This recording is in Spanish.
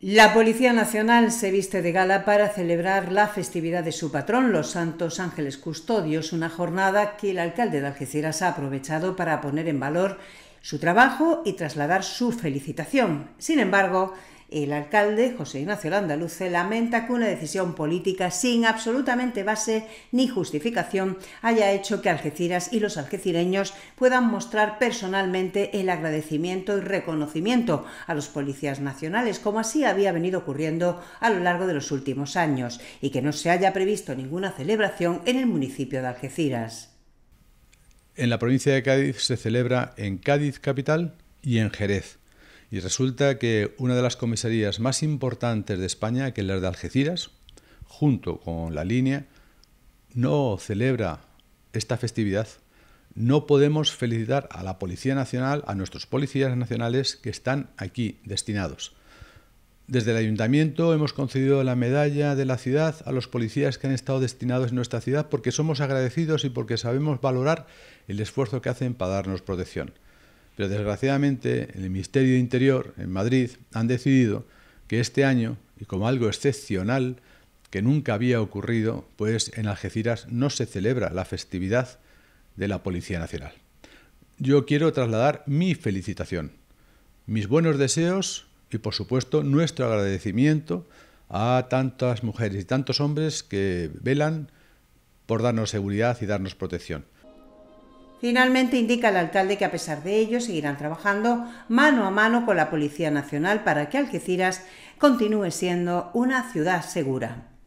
La Policía Nacional se viste de gala para celebrar la festividad de su patrón, los Santos Ángeles Custodios, una jornada que el alcalde de Algeciras ha aprovechado para poner en valor su trabajo y trasladar su felicitación. Sin embargo, el alcalde, José Ignacio Landaluce, lamenta que una decisión política sin absolutamente base ni justificación haya hecho que Algeciras y los algecireños puedan mostrar personalmente el agradecimiento y reconocimiento a los policías nacionales, como así había venido ocurriendo a lo largo de los últimos años, y que no se haya previsto ninguna celebración en el municipio de Algeciras. En la provincia de Cádiz se celebra en Cádiz capital y en Jerez y resulta que una de las comisarías más importantes de España, que es la de Algeciras, junto con la línea, no celebra esta festividad. No podemos felicitar a la Policía Nacional, a nuestros policías nacionales que están aquí destinados. Desde el ayuntamiento hemos concedido la medalla de la ciudad a los policías que han estado destinados en nuestra ciudad porque somos agradecidos y porque sabemos valorar el esfuerzo que hacen para darnos protección. Pero desgraciadamente el Ministerio de Interior en Madrid han decidido que este año, y como algo excepcional que nunca había ocurrido, pues en Algeciras no se celebra la festividad de la Policía Nacional. Yo quiero trasladar mi felicitación, mis buenos deseos y por supuesto nuestro agradecimiento a tantas mujeres y tantos hombres que velan por darnos seguridad y darnos protección. Finalmente indica el alcalde que a pesar de ello seguirán trabajando mano a mano con la Policía Nacional para que Algeciras continúe siendo una ciudad segura.